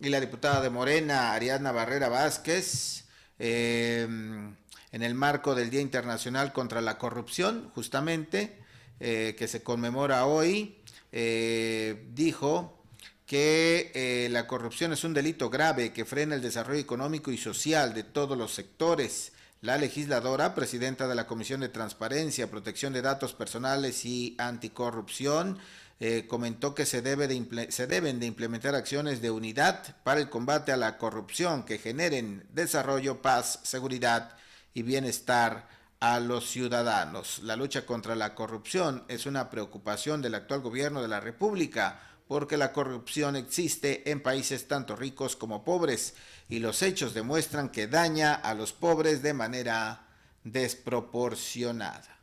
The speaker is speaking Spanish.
y la diputada de Morena, Ariadna Barrera Vázquez, em, en el marco del Día Internacional contra la Corrupción, justamente, eh, que se conmemora hoy, eh, dijo que eh, la corrupción es un delito grave que frena el desarrollo económico y social de todos los sectores la legisladora, presidenta de la Comisión de Transparencia, Protección de Datos Personales y Anticorrupción, eh, comentó que se, se deben de implementar acciones de unidad para el combate a la corrupción que generen desarrollo, paz, seguridad y bienestar a los ciudadanos. La lucha contra la corrupción es una preocupación del actual gobierno de la República porque la corrupción existe en países tanto ricos como pobres y los hechos demuestran que daña a los pobres de manera desproporcionada.